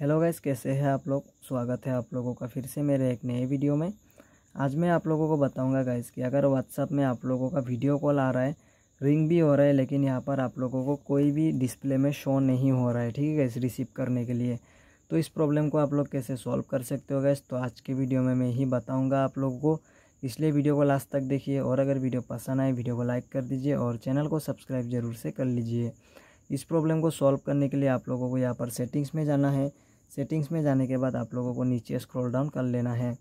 hello guys कैसे हैं आप लोग स्वागत है आप लोगों का फिर से मेरे एक नए वीडियो में आज मैं आप लोगों को बताऊंगा गाइस कि अगर व्हाट्सअप में आप लोगों का वीडियो कॉल आ रहा है रिंग भी हो रहा है लेकिन यहाँ पर आप लोगों को कोई भी डिस्प्ले में शो नहीं हो रहा है ठीक है गाइस रिसीव करने के लिए तो इस प्रॉब्लम को आप लोग कैसे सॉल्व कर सकते हो गैस तो आज के वीडियो में मैं ही बताऊँगा आप लोगों को इसलिए वीडियो को लास्ट तक देखिए और अगर वीडियो पसंद आए वीडियो को लाइक कर दीजिए और चैनल को सब्सक्राइब ज़रूर से कर लीजिए इस प्रॉब्लम को सॉल्व करने के लिए आप लोगों को यहाँ पर सेटिंग्स में जाना है सेटिंग्स में जाने के बाद आप लोगों को नीचे स्क्रॉल डाउन कर लेना है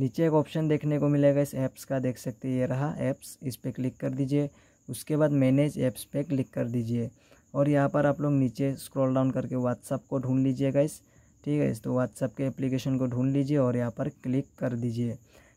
नीचे एक ऑप्शन देखने को मिलेगा इस ऐप्स का देख सकते ये रहा ऐप्स इस पर क्लिक कर दीजिए उसके बाद मैनेज ऐप्स पे क्लिक कर दीजिए और यहाँ पर आप लोग नीचे स्क्रॉल डाउन करके व्हाट्सअप को ढूंढ लीजिए इस ठीक है तो व्हाट्सअप के एप्लीकेशन को ढूंढ लीजिए और यहाँ पर क्लिक कर दीजिए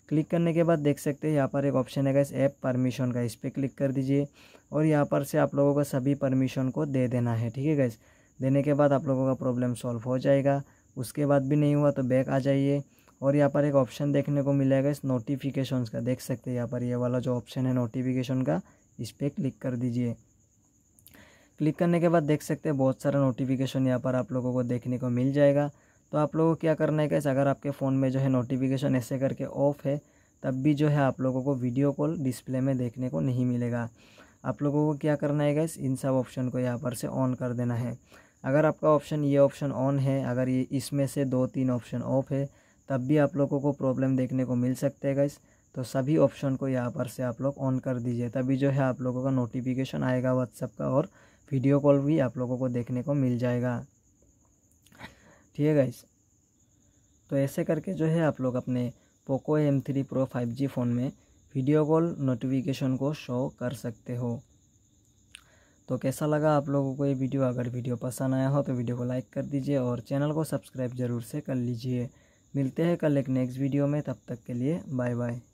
क्लिक करने के बाद देख सकते हैं यहाँ पर एक ऑप्शन है इस ऐप परमिशन का इस पर क्लिक कर दीजिए और यहाँ पर से आप लोगों को सभी परमिशन को दे देना है ठीक है गैस देने के बाद आप लोगों का प्रॉब्लम सॉल्व हो जाएगा उसके बाद भी नहीं हुआ तो बैक आ जाइए और यहाँ पर एक ऑप्शन देखने को मिलेगा इस नोटिफिकेशंस का देख सकते हैं यहाँ पर ये वाला जो ऑप्शन है नोटिफिकेशन का इस पर क्लिक कर दीजिए क्लिक करने के बाद देख सकते हैं बहुत सारा नोटिफिकेशन यहाँ पर आप लोगों को देखने को मिल जाएगा तो आप लोगों को क्या करना है कैसे अगर आपके फ़ोन में जो है नोटिफिकेशन ऐसे करके ऑफ है तब भी जो है आप लोगों को वीडियो कॉल डिस्प्ले में देखने को नहीं मिलेगा आप लोगों को क्या करना है गैस इन सब ऑप्शन को यहाँ पर से ऑन कर देना है अगर आपका ऑप्शन ये ऑप्शन ऑन है अगर ये इसमें से दो तीन ऑप्शन ऑफ है तब भी आप लोगों को प्रॉब्लम देखने को मिल सकते हैं गैस तो सभी ऑप्शन को यहाँ पर से आप लोग ऑन कर दीजिए तभी जो है आप लोगों का नोटिफिकेशन आएगा व्हाट्सअप का और वीडियो कॉल भी आप लोगों को देखने को मिल जाएगा ठीक है गैस तो ऐसे करके जो है आप लोग अपने Poco M three pro five G phone में वीडियो कॉल नोटिफिकेशन को शो कर सकते हो तो कैसा लगा आप लोगों को ये वीडियो अगर वीडियो पसंद आया हो तो वीडियो को लाइक कर दीजिए और चैनल को सब्सक्राइब ज़रूर से कर लीजिए मिलते हैं कल एक नेक्स्ट वीडियो में तब तक के लिए बाय बाय